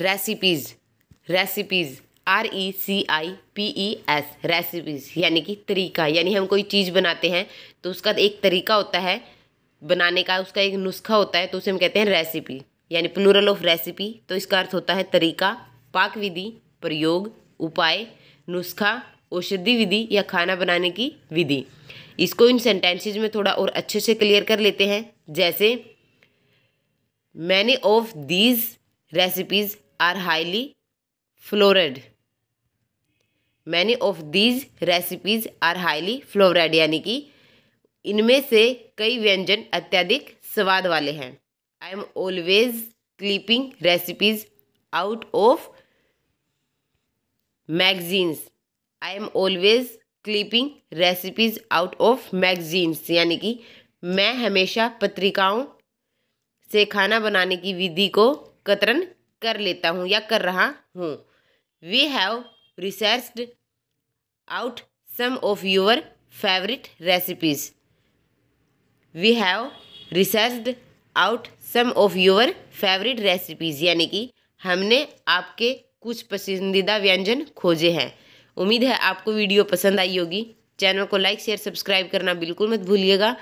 recipes recipes R E C I P E S recipes यानी कि तरीका यानी हम कोई चीज़ बनाते हैं तो उसका एक तरीका होता है बनाने का उसका एक नुस्खा होता है तो उसे हम कहते हैं रेसिपी यानी प्लूरल ऑफ रेसिपी तो इसका अर्थ होता है तरीका पाक विधि प्रयोग उपाय नुस्खा औषधि विधि या खाना बनाने की विधि इसको इन सेंटेंसेज में थोड़ा और अच्छे से क्लियर कर लेते हैं जैसे many of these recipes are highly florid many of these recipes are highly florid यानी कि इनमें से कई व्यंजन अत्यधिक स्वाद वाले हैं I am always clipping recipes out of magazines I am always clipping recipes out of magazines यानी कि मैं हमेशा पत्रिकाओं से खाना बनाने की विधि को कतरन कर लेता हूँ या कर रहा हूँ we have research out some of your favourite recipes we have research out some of your favourite recipes यानी कि हमने आपके कुछ पसंदीदा व्यंजन खोजे हैं उम्मीद है आपको वीडियो पसंद आई होगी चैनल को लाइक शेयर सब्सक्राइब करना बिल्कुल मत भूलिएगा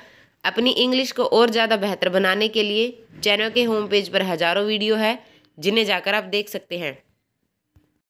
अपनी इंग्लिश को और ज़्यादा बेहतर बनाने के लिए चैनल के होम पेज पर हज़ारों वीडियो है जिन्हें जाकर आप देख सकते हैं